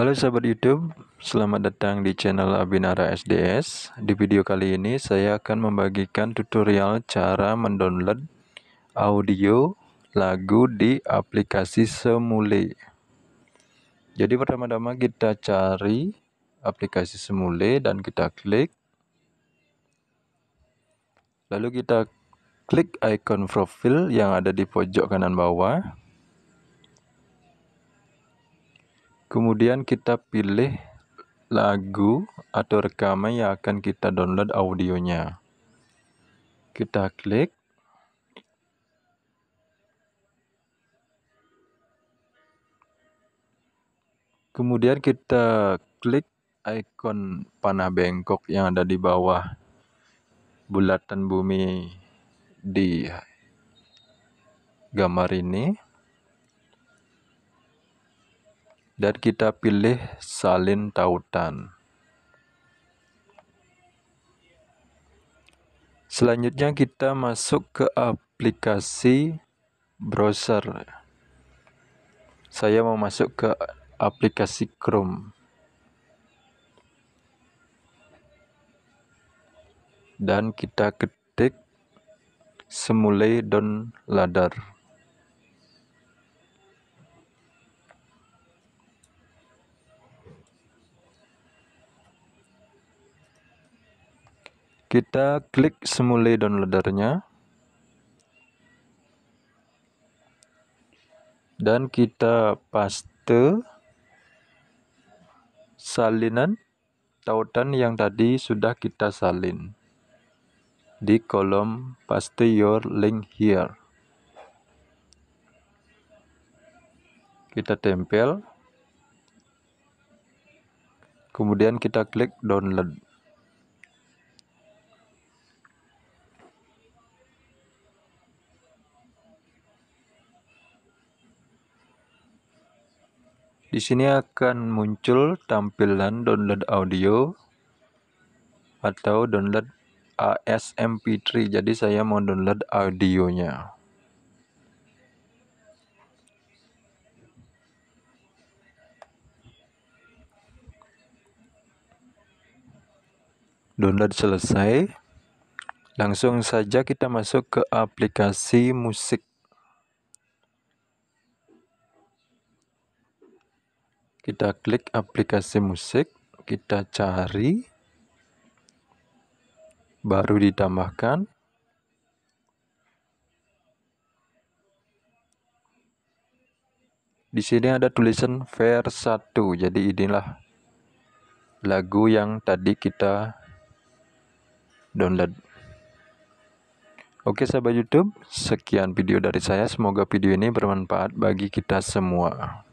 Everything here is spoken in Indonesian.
Halo sahabat YouTube, selamat datang di channel Abinara SDS. Di video kali ini saya akan membagikan tutorial cara mendownload audio lagu di aplikasi Semule. Jadi pertama-tama kita cari aplikasi Semule dan kita klik. Lalu kita klik ikon profil yang ada di pojok kanan bawah. kemudian kita pilih lagu atau rekaman yang akan kita download audionya kita klik kemudian kita klik ikon panah bengkok yang ada di bawah bulatan bumi di gambar ini dan kita pilih salin tautan. Selanjutnya kita masuk ke aplikasi browser. Saya mau masuk ke aplikasi Chrome. Dan kita ketik semulai downloader. kita klik semula downloadernya dan kita paste salinan tautan yang tadi sudah kita salin di kolom paste your link here kita tempel kemudian kita klik download Di sini akan muncul tampilan download audio atau download ASMP3. Jadi saya mau download audionya. Download selesai. Langsung saja kita masuk ke aplikasi musik. kita klik aplikasi musik kita cari baru ditambahkan di sini ada tulisan vers 1 jadi inilah lagu yang tadi kita download Oke sahabat YouTube, sekian video dari saya. Semoga video ini bermanfaat bagi kita semua.